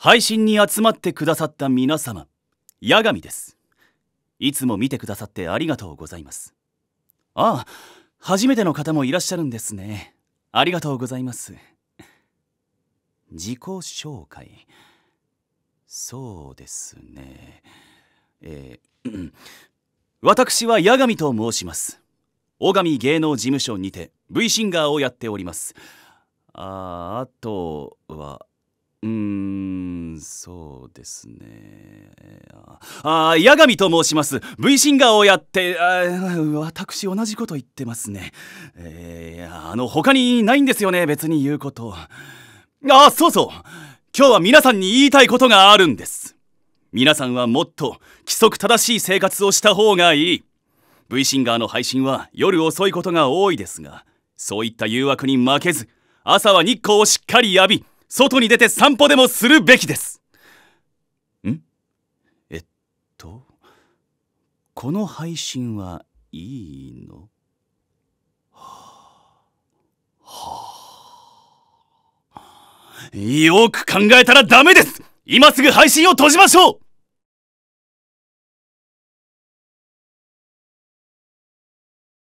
配信に集まってくださった皆様、八神です。いつも見てくださってありがとうございます。ああ、初めての方もいらっしゃるんですね。ありがとうございます。自己紹介。そうですね。えー、私は八神と申します。小神芸能事務所にて V シンガーをやっております。ああとは、うん。そうですね。ああ、八神と申します。V シンガーをやって、私同じこと言ってますね。えー、あの、他にないんですよね、別に言うこと。あ、そうそう。今日は皆さんに言いたいことがあるんです。皆さんはもっと規則正しい生活をした方がいい。V シンガーの配信は夜遅いことが多いですが、そういった誘惑に負けず、朝は日光をしっかり浴び、外に出て散歩でもするべきです。とこの配信はいいのはあ、はあ、よく考えたらダメです今すぐ配信を閉じましょう